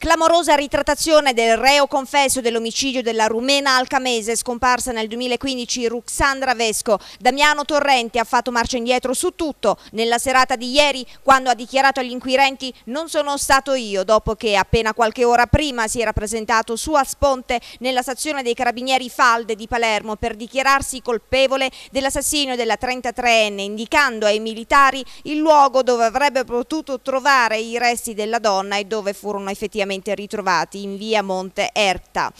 Clamorosa ritrattazione del reo confesso dell'omicidio della rumena alcamese scomparsa nel 2015 Ruxandra Vesco. Damiano Torrenti ha fatto marcia indietro su tutto nella serata di ieri quando ha dichiarato agli inquirenti non sono stato io dopo che appena qualche ora prima si era presentato su Asponte nella stazione dei carabinieri Falde di Palermo per dichiararsi colpevole dell'assassinio della 33enne indicando ai militari il luogo dove avrebbe potuto trovare i resti della donna e dove furono effettivamente rapidamente ritrovati in via Monte Erta.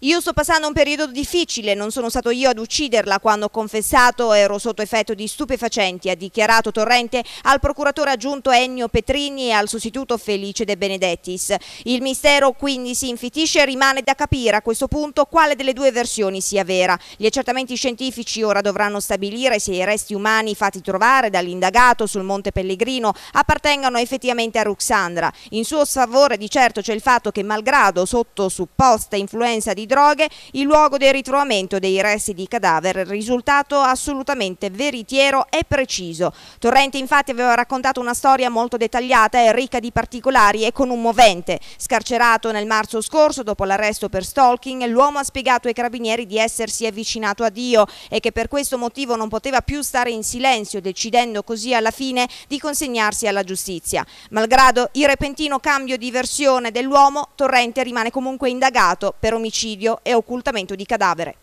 Io sto passando un periodo difficile, non sono stato io ad ucciderla quando ho confessato ero sotto effetto di stupefacenti, ha dichiarato Torrente al procuratore aggiunto Ennio Petrini e al sostituto Felice De Benedettis. Il mistero quindi si infitisce e rimane da capire a questo punto quale delle due versioni sia vera. Gli accertamenti scientifici ora dovranno stabilire se i resti umani fatti trovare dall'indagato sul Monte Pellegrino appartengano effettivamente a Ruxandra. In suo sfavore di certo c'è il fatto che malgrado sotto supposta influenza di droghe, il luogo del ritrovamento dei resti di cadavere, risultato assolutamente veritiero e preciso. Torrente infatti aveva raccontato una storia molto dettagliata e ricca di particolari e commovente. Scarcerato nel marzo scorso dopo l'arresto per stalking, l'uomo ha spiegato ai carabinieri di essersi avvicinato a Dio e che per questo motivo non poteva più stare in silenzio, decidendo così alla fine di consegnarsi alla giustizia. Malgrado il repentino cambio di versione dell'uomo, Torrente rimane comunque indagato per omicidio omicidio e occultamento di cadavere.